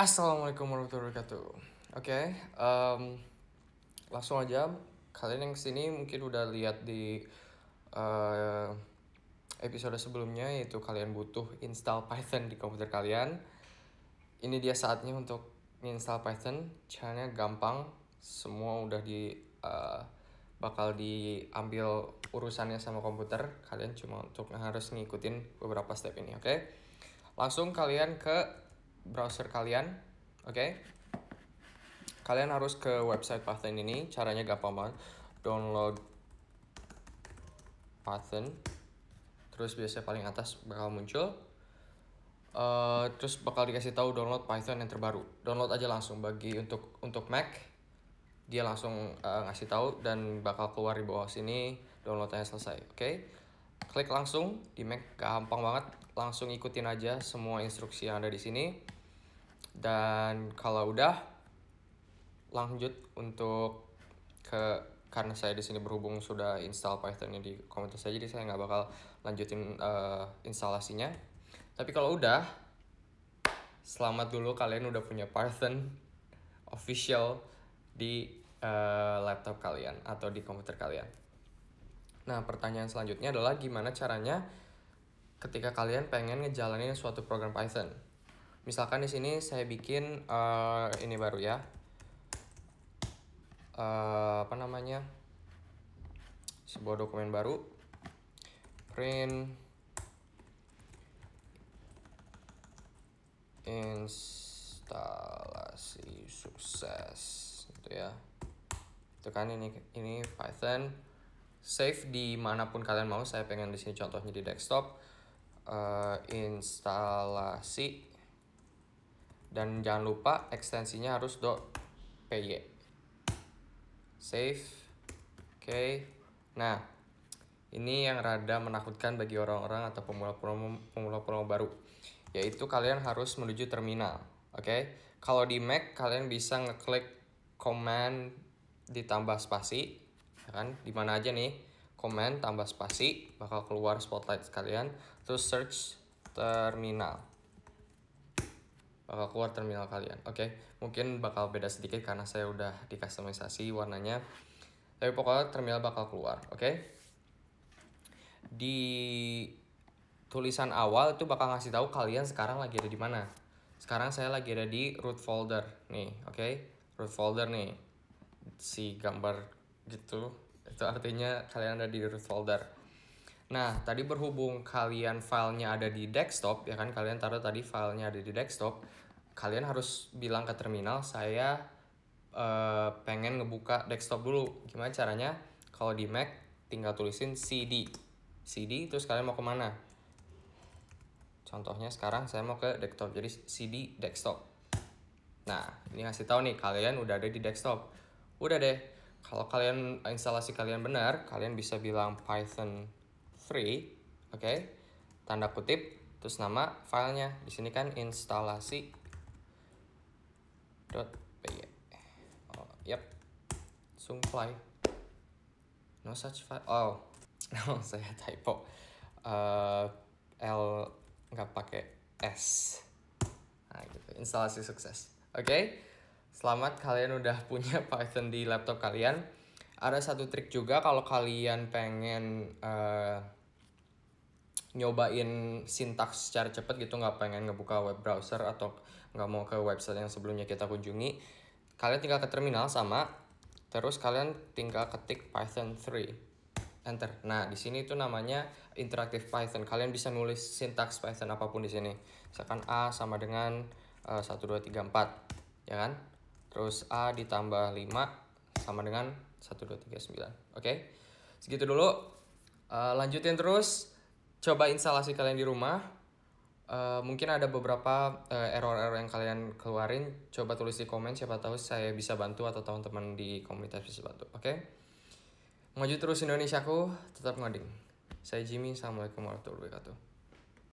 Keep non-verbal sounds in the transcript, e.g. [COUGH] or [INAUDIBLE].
Assalamualaikum warahmatullahi wabarakatuh. Oke, okay, um, langsung aja. Kalian yang kesini mungkin udah lihat di uh, episode sebelumnya yaitu kalian butuh install Python di komputer kalian. Ini dia saatnya untuk install Python. Caranya gampang, semua udah di uh, bakal diambil urusannya sama komputer. Kalian cuma untuk harus ngikutin beberapa step ini, oke? Okay? Langsung kalian ke browser kalian, oke? Okay? Kalian harus ke website Python ini, caranya gampang banget. Download Python, terus biasanya paling atas bakal muncul. Uh, terus bakal dikasih tahu download Python yang terbaru. Download aja langsung bagi untuk untuk Mac dia langsung uh, ngasih tahu dan bakal keluar di bawah sini downloadnya selesai. Oke. Okay? Klik langsung di Mac gampang banget, langsung ikutin aja semua instruksi yang ada di sini dan kalau udah lanjut untuk ke karena saya di sini berhubung sudah install Pythonnya di komputer saya jadi saya nggak bakal lanjutin uh, instalasinya tapi kalau udah selamat dulu kalian udah punya Python official di uh, laptop kalian atau di komputer kalian nah pertanyaan selanjutnya adalah gimana caranya ketika kalian pengen ngejalanin suatu program Python Misalkan di sini saya bikin uh, ini baru ya. Uh, apa namanya? Sebuah dokumen baru. Print instalasi sukses gitu ya. Itu kan ini ini Python save di manapun kalian mau. Saya pengen di sini contohnya di desktop. Uh, instalasi dan jangan lupa ekstensinya harus .py save oke okay. nah ini yang rada menakutkan bagi orang-orang atau pemula-pemula pemula baru yaitu kalian harus menuju terminal oke okay? kalau di Mac kalian bisa ngeklik command ditambah spasi ya kan di mana aja nih command tambah spasi bakal keluar spotlight kalian terus search terminal bakal keluar terminal kalian. Oke, okay? mungkin bakal beda sedikit karena saya udah dikustomisasi warnanya. Tapi pokoknya terminal bakal keluar, oke? Okay? Di tulisan awal itu bakal ngasih tahu kalian sekarang lagi ada di mana. Sekarang saya lagi ada di root folder nih, oke? Okay? Root folder nih. Si gambar gitu. Itu artinya kalian ada di root folder. Nah, tadi berhubung kalian filenya ada di desktop, ya kan? Kalian taruh tadi filenya ada di desktop. Kalian harus bilang ke terminal, saya uh, pengen ngebuka desktop dulu. Gimana caranya? Kalau di Mac, tinggal tulisin CD. CD, terus kalian mau kemana? Contohnya sekarang saya mau ke desktop, jadi CD desktop. Nah, ini ngasih tahu nih, kalian udah ada di desktop. Udah deh, kalau kalian instalasi kalian benar, kalian bisa bilang Python free, oke, okay, tanda kutip, terus nama filenya. Di sini kan instalasi dot py. Oh, yep, sungfly. No such file. Oh, [LAUGHS] no, saya typo. Uh, L nggak pakai S. Nah, gitu. Instalasi sukses. Oke, okay? selamat kalian udah punya [LAUGHS] Python di laptop kalian. Ada satu trik juga kalau kalian pengen uh, nyobain sintaks secara cepat gitu nggak pengen ngebuka web browser atau nggak mau ke website yang sebelumnya kita kunjungi kalian tinggal ke terminal sama terus kalian tinggal ketik python 3 enter nah di sini itu namanya interactive python kalian bisa nulis sintaks python apapun di sini misalkan a sama dengan eh, satu dua tiga empat ya kan terus a ditambah 5 sama dengan satu dua tiga sembilan oke segitu dulu uh, lanjutin terus coba instalasi kalian di rumah. Uh, mungkin ada beberapa uh, error-error yang kalian keluarin. Coba tulis di komen, siapa tahu saya bisa bantu atau teman-teman di komunitas bisa bantu. Oke? Okay? Maju terus Indonesiaku, tetap ngoding. Saya Jimmy, Assalamualaikum warahmatullahi wabarakatuh.